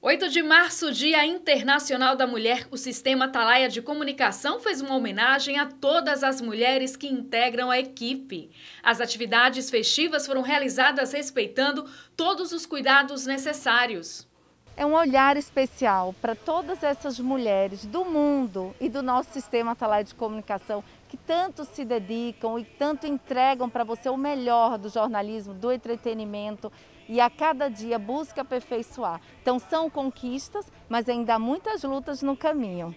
8 de março, Dia Internacional da Mulher, o Sistema Atalaia de Comunicação fez uma homenagem a todas as mulheres que integram a equipe. As atividades festivas foram realizadas respeitando todos os cuidados necessários é um olhar especial para todas essas mulheres do mundo e do nosso sistema talar de comunicação que tanto se dedicam e tanto entregam para você o melhor do jornalismo, do entretenimento e a cada dia busca aperfeiçoar. Então são conquistas, mas ainda há muitas lutas no caminho.